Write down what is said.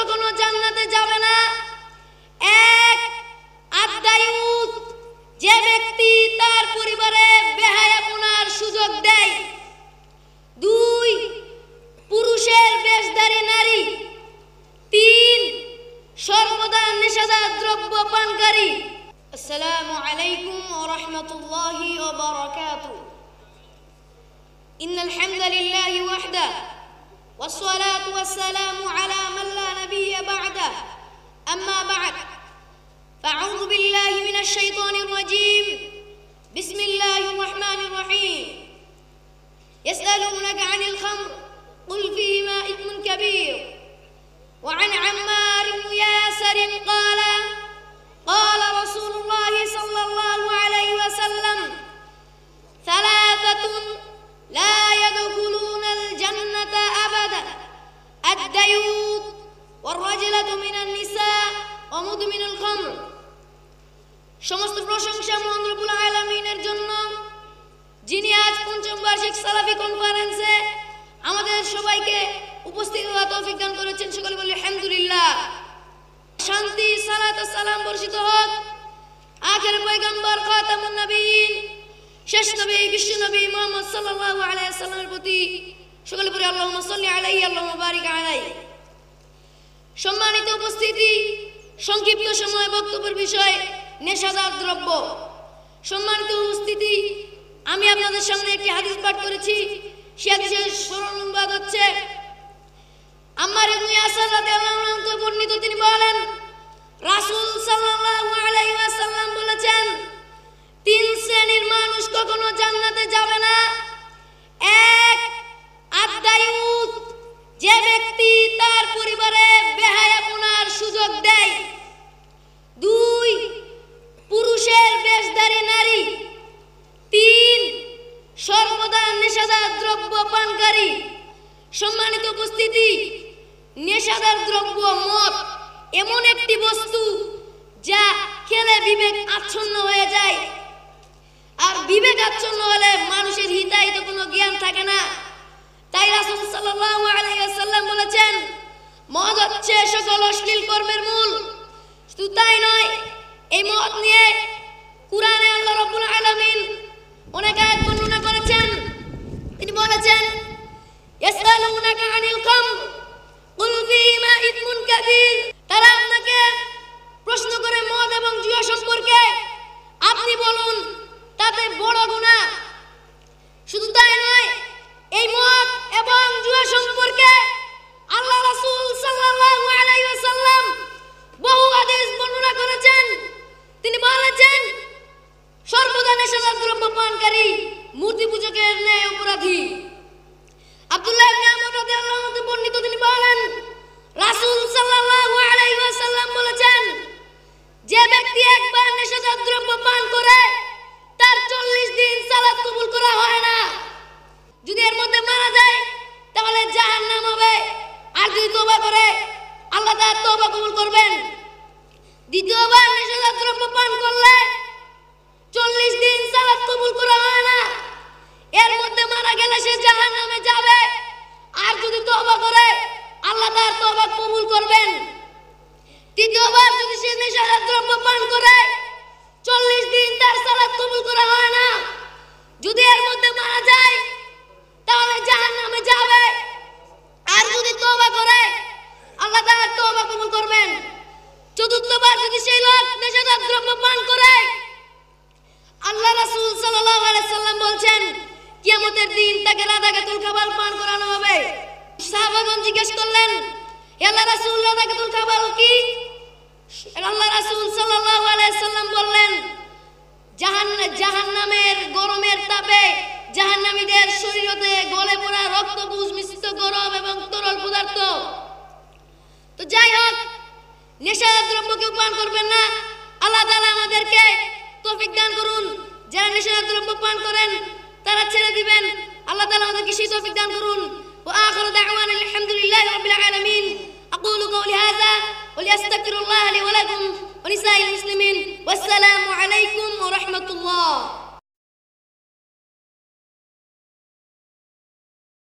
কখনো জান্নাতে যাবে না এক আদায়ুত যে ব্যক্তি তার পরিবারে বেহায়া বেহায়াপনার সুযোগ দেয় দুই পুরুষের বেশধারী নারী তিন সর্বদা নেশাদার দ্রব্য পানকারী আসসালামু আলাইকুম ওয়া রাহমাতুল্লাহি ওয়া বারাকাতু ইন আলহামদুলিল্লাহি ওয়াহদাহু والصلاة والسلام على من لا نبي بعده أما بعد فأعوذ بالله من الشيطان الرجيم بسم الله الرحمن الرحيم يسألونك عن الخمر قل فيهما إثم كبير وعن عمار ياسر قال মাহমুদ মিনুল সমস্ত প্রশংসা মহানরবুল আলামিনের জন্য যিনি আজ পঞ্চম বার্ষিক সালাফি কনফারেন্সে আমাদের সবাইকে উপস্থিত হওয়া তৌফিক দান করেছেন সকলে বলি আলহামদুলিল্লাহ শান্তি সালাত সালাম বর্ষিত হোক আখের পয়গম্বর খাতামুন নবীন শেষ নবী বিশ্ব নবী মোহাম্মদ সাল্লাল্লাহু আলাইহি সাল্লামের প্রতি সকলে বলি আল্লাহুম্মা সাল্লি আলাইহি আল্লাহুম্মা বারিক আলাইহি সম্মানিত উপস্থিতি সংক্ষিপ্ত সময় বক্তব্যের বিষয় নেশাদার দ্রব্য সম্মানিত উপস্থিতি আমি আপনাদের সামনে একটি হাদিস পাঠ করেছি সে হাদিসের সরল অনুবাদ হচ্ছে আমার ইবনে আসার রাদিয়াল্লাহু আনহু বর্ণিত তিনি বলেন রাসূল সাল্লাল্লাহু আলাইহি ওয়াসাল্লাম বলেছেন তিন শ্রেণীর মানুষ কখনো জান্নাতে যাবে না নেশাদার দ্রব্য পানকারী সম্মানিত উপস্থিতি নেশাদার দ্রব্য মদ এমন একটি বস্তু যা খেলে বিবেক আচ্ছন্ন হয়ে যায় আর বিবেক আচ্ছন্ন হলে মানুষের হিতাহিত কোনো জ্ঞান থাকে না তাই রাসুল সাল্লাল্লাহু আলাইহি ওয়াসাল্লাম বলেছেন মদ হচ্ছে সকল অশ্লীল কর্মের মূল শুধু তাই নয় এই মদ নিয়ে মুশরিকুন কাফির তারা আপনাকে প্রশ্ন করে মদ এবং জুয়া সম্পর্কে আপনি বলুন তাতে বড় গুণা শুধু তাই নয় এই মদ এবং জুয়া সম্পর্কে আল্লাহ রাসূল সাল্লাল্লাহু আলাইহি ওয়াসাল্লাম বহু হাদিস বর্ণনা করেছেন তিনি বলেছেন সর্বদা নেশাদার দ্রব্য পানকারী মূর্তি পূজকের ন্যায় অপরাধী তারা তওবা কবুল করবেন চতুর্থবার যদি সেই লোক নেশাদার দ্রব্য পান করে আল্লাহ রাসূল সাল্লাল্লাহু আলাইহি সাল্লাম বলছেন কিয়ামতের দিন তাকে রাদাকাতুল খাবার পান করানো হবে সাহাবাগণ জিজ্ঞেস করলেন আল্লাহ রাসূল রাদাকাতুল খাবার কি আল্লাহ রাসূল সাল্লাল্লাহু আলাইহি সাল্লাম বললেন জাহান জাহান্নামের গরমের তাপে জাহান্নামীদের শরীরতে গলে পড়া রক্ত বুঝ মিশ্রিত গরম এবং তরল পদার্থ নেশা দ্রব্যকে পান করবেন না আল্লাহ তালা আমাদেরকে তৌফিক দান করুন যারা নেশা দ্রব্য পান করেন তারা ছেড়ে দিবেন আল্লাহ তালা আমাদেরকে সেই তৌফিক দান করুন وآخر دعوانا الحمد لله رب العالمين أقول قولي هذا ولأستغفر الله لي ولكم ونساء المسلمين والسلام عليكم ورحمة الله